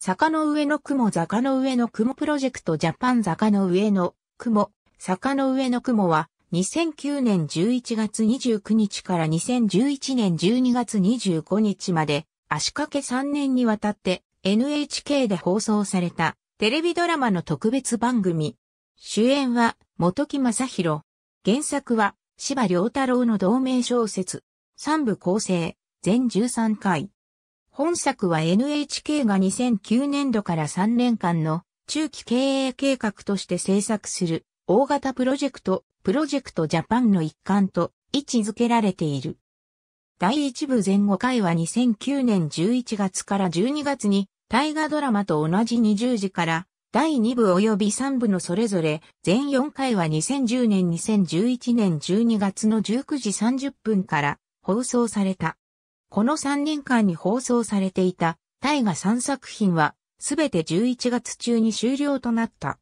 坂の上の雲坂の上の雲プロジェクトジャパン坂の上の雲坂の上の雲は2009年11月29日から2011年12月25日まで足掛け3年にわたって NHK で放送されたテレビドラマの特別番組。主演は本木正宏。原作は柴良太郎の同名小説。三部構成、全13回。本作は NHK が2009年度から3年間の中期経営計画として制作する大型プロジェクト、プロジェクトジャパンの一環と位置づけられている。第1部前後回は2009年11月から12月に大河ドラマと同じ20時から第2部及び3部のそれぞれ全4回は2010年2011年12月の19時30分から放送された。この3年間に放送されていた大河3作品は、すべて11月中に終了となった。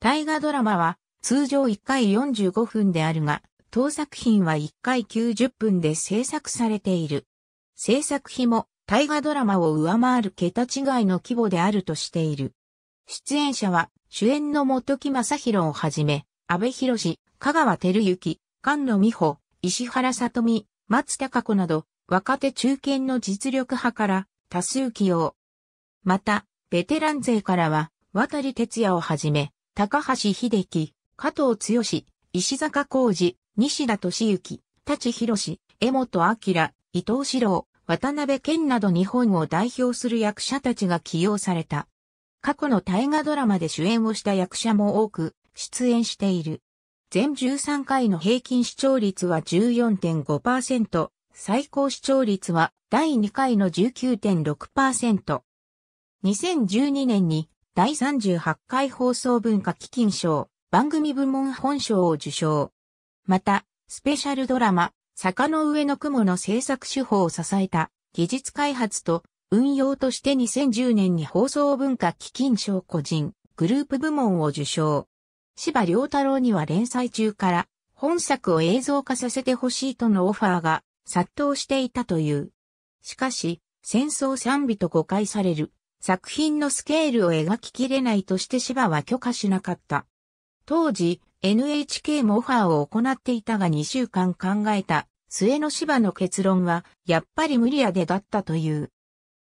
大河ドラマは、通常1回45分であるが、当作品は1回90分で制作されている。制作費も大河ドラマを上回る桁違いの規模であるとしている。出演者は主演の本木正宏をはじめ、安倍博士、香川照之、菅野美穂、石原さとみ、松高子など、若手中堅の実力派から多数起用。また、ベテラン勢からは、渡哲也をはじめ、高橋秀樹、加藤剛、石坂浩二、西田敏行、立博、江本明、伊藤志郎、渡辺健など日本を代表する役者たちが起用された。過去の大河ドラマで主演をした役者も多く出演している。全13回の平均視聴率は14.5%、最高視聴率は第2回の19.6%。2012年に第38回放送文化基金賞、番組部門本賞を受賞。また、スペシャルドラマ、坂の上の雲の制作手法を支えた技術開発と運用として2010年に放送文化基金賞個人グループ部門を受賞。芝良太郎には連載中から本作を映像化させてほしいとのオファーが殺到していたという。しかし、戦争賛美と誤解される作品のスケールを描ききれないとして芝は許可しなかった。当時、NHK もオファーを行っていたが2週間考えた末の芝の結論は、やっぱり無理やでだったという。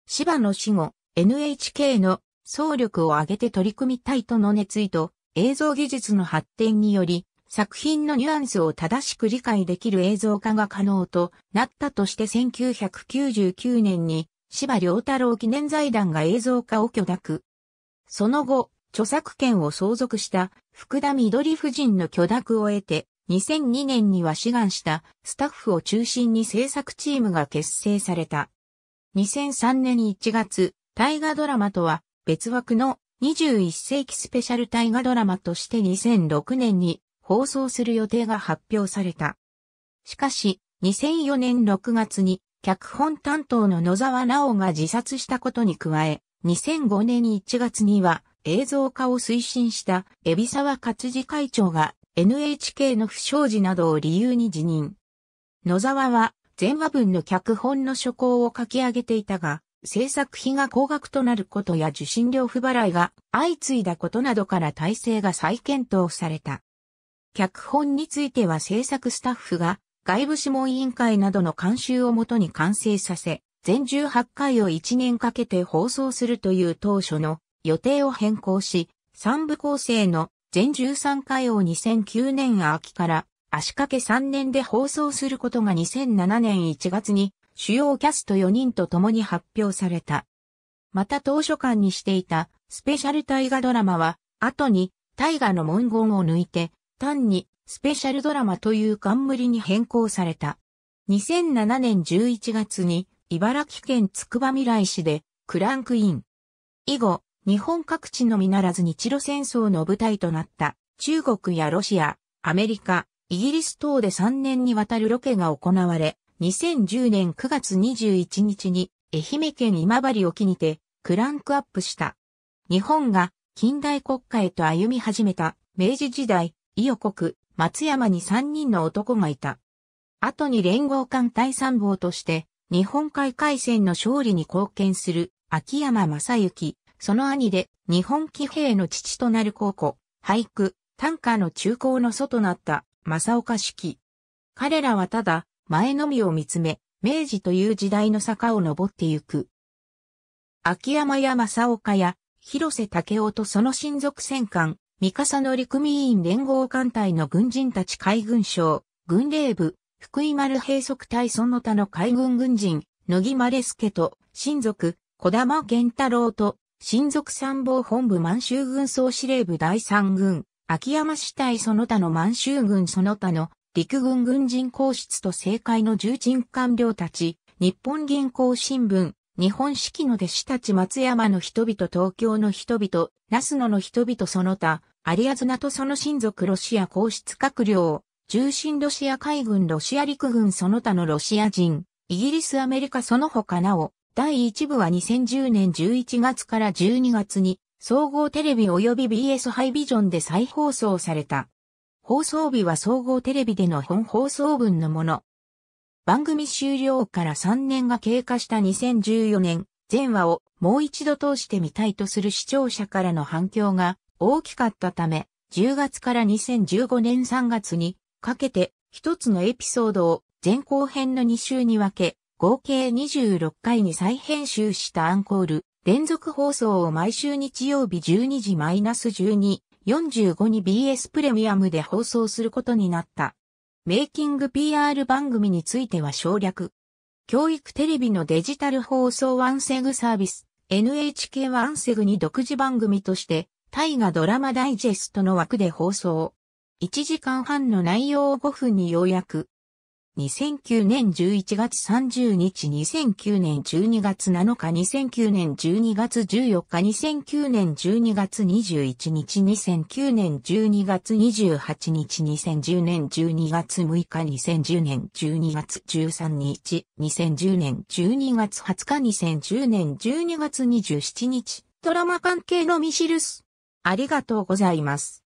芝の死後、NHK の総力を挙げて取り組みたいとの熱意と映像技術の発展により、作品のニュアンスを正しく理解できる映像化が可能となったとして1999年に芝良太郎記念財団が映像化を許諾。その後、著作権を相続した福田緑夫人の許諾を得て、2002年には志願したスタッフを中心に制作チームが結成された。2003年1月、大河ドラマとは別枠の21世紀スペシャル大河ドラマとして2006年に放送する予定が発表された。しかし、2004年6月に脚本担当の野沢直が自殺したことに加え、2005年1月には映像化を推進した海老沢勝治会長が NHK の不祥事などを理由に辞任。野沢は全話分の脚本の書稿を書き上げていたが、制作費が高額となることや受信料不払いが相次いだことなどから体制が再検討された。脚本については制作スタッフが外部諮問委員会などの監修をもとに完成させ、全18回を1年かけて放送するという当初の予定を変更し、3部構成の全13回を2009年秋から足掛け3年で放送することが2007年1月に主要キャスト4人と共に発表された。また当初間にしていたスペシャル大河ドラマは後に大河の文言を抜いて単にスペシャルドラマという冠に変更された。2007年11月に茨城県つくばみらい市でクランクイン。以後、日本各地のみならず日露戦争の舞台となった中国やロシア、アメリカ、イギリス等で3年にわたるロケが行われ、2010年9月21日に愛媛県今治沖にてクランクアップした。日本が近代国家へと歩み始めた明治時代、伊予国、松山に3人の男がいた。後に連合艦隊参謀として、日本海海戦の勝利に貢献する秋山正幸、その兄で日本騎兵の父となる高校、俳句、短歌の中高の祖となった正岡式。彼らはただ前のみを見つめ、明治という時代の坂を登ってゆく。秋山や正岡や広瀬武夫とその親族戦艦三笠の陸組員連合艦隊の軍人たち海軍省、軍令部、福井丸閉塞隊その他の海軍軍人、野木丸助と、親族、小玉源太郎と、親族参謀本部満州軍総司令部第三軍、秋山市隊その他の満州軍その他の陸軍軍人皇室と政界の重鎮官僚たち、日本銀行新聞、日本式の弟子たち松山の人々東京の人々、那須野の人々その他、アリアズナとその親族ロシア皇室閣僚、重心ロシア海軍ロシア陸軍その他のロシア人、イギリスアメリカその他なお、第1部は2010年11月から12月に、総合テレビ及び BS ハイビジョンで再放送された。放送日は総合テレビでの本放送分のもの。番組終了から3年が経過した2014年、前話をもう一度通してみたいとする視聴者からの反響が大きかったため、10月から2015年3月にかけて一つのエピソードを前後編の2週に分け、合計26回に再編集したアンコール、連続放送を毎週日曜日12時 -12、45に BS プレミアムで放送することになった。メイキング PR 番組については省略。教育テレビのデジタル放送ワンセグサービス、NHK ワンセグに独自番組として、大河ドラマダイジェストの枠で放送。1時間半の内容を5分に要約。2009年11月30日、2009年12月7日、2009年12月14日、2009年12月21日、2009年12月28日、2010年12月6日、2010年12月13日、2010年12月20日、2010年12月27日、ドラマ関係のミシルス。ありがとうございます。